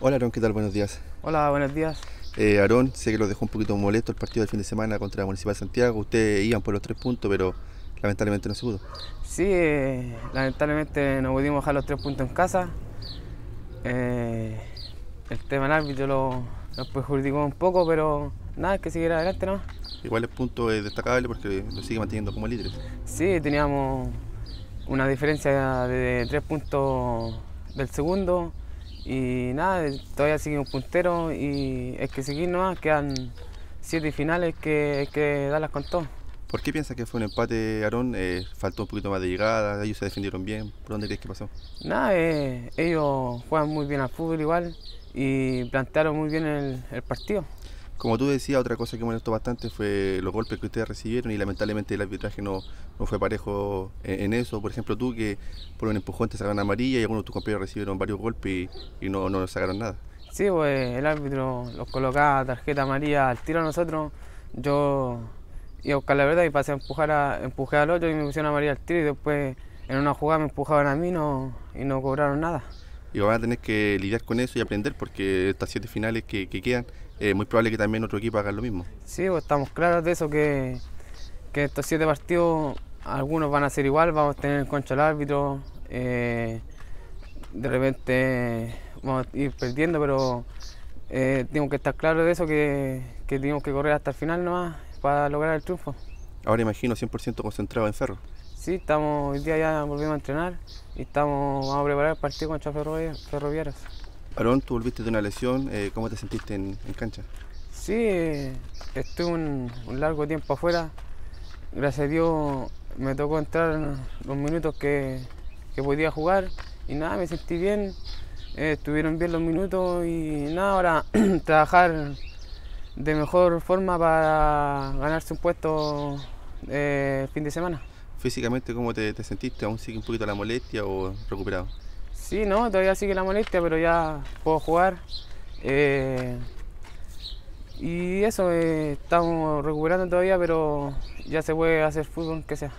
Hola Aarón, ¿qué tal? Buenos días. Hola, buenos días. Eh, Aarón, sé que lo dejó un poquito molesto el partido del fin de semana contra la Municipal de Santiago. Ustedes iban por los tres puntos, pero lamentablemente no se pudo. Sí, eh, lamentablemente no pudimos dejar los tres puntos en casa. Eh, el tema del árbitro lo, perjudicó un poco, pero nada, es que siguiera adelante ¿no? Igual el punto es destacable porque lo sigue manteniendo como líderes. Sí, teníamos una diferencia de tres puntos del segundo. Y nada, todavía sigue un puntero y es que seguir nomás, quedan siete finales que, que darlas con todo. ¿Por qué piensas que fue un empate, Aarón? Eh, ¿Faltó un poquito más de llegada? ¿Ellos se defendieron bien? ¿Por dónde crees que pasó? Nada, eh, ellos juegan muy bien al fútbol igual y plantearon muy bien el partido. Como tú decías, otra cosa que me molestó bastante fue los golpes que ustedes recibieron y lamentablemente el arbitraje no, fue parejo en, eso. Por ejemplo, tú que por un empujón te sacaron amarilla y algunos de tus compañeros recibieron varios golpes y, no, nos sacaron nada. Sí, pues el árbitro los colocaba tarjeta amarilla al tiro a nosotros. Yo iba a buscar la verdad y pasé a empujar a, empujé al otro y me pusieron amarilla al tiro y después en una jugada me empujaban a mí y no cobraron nada y van a tener que lidiar con eso y aprender porque estas siete finales que, quedan, es eh, muy probable que también otro equipo haga lo mismo. Sí, pues, estamos claros de eso, que, estos siete partidos, algunos van a ser igual, vamos a tener contra el árbitro, eh, de repente vamos a ir perdiendo, pero eh, tenemos que estar claros de eso, que, que tenemos que correr hasta el final nomás para lograr el triunfo. Ahora imagino 100% concentrado en Cerro. Sí, estamos, hoy día ya volvimos a entrenar y estamos, vamos a preparar el partido contra Ferroviarios. Aarón, tú volviste de una lesión, eh, ¿cómo te sentiste en, cancha? Sí, estuve un, largo tiempo afuera. Gracias a Dios me tocó entrar los minutos que, podía jugar y nada, me sentí bien. Eh, estuvieron bien los minutos y nada, ahora trabajar de mejor forma para ganarse un puesto eh, el fin de semana físicamente cómo te, te, sentiste, aún sigue un poquito la molestia o recuperado. Sí, no, todavía sigue la molestia, pero ya puedo jugar. Eh, y eso, eh, estamos recuperando todavía, pero ya se puede hacer fútbol, que sea.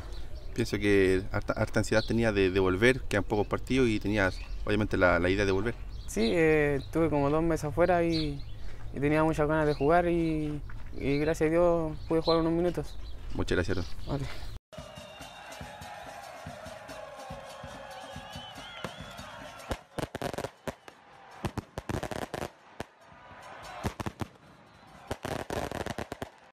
Pienso que harta, ansiedad tenía de, devolver volver, quedan pocos partidos y tenías obviamente la, la idea de volver. Sí, eh, como dos meses afuera y, tenía muchas ganas de jugar y, gracias a Dios pude jugar unos minutos. Muchas gracias.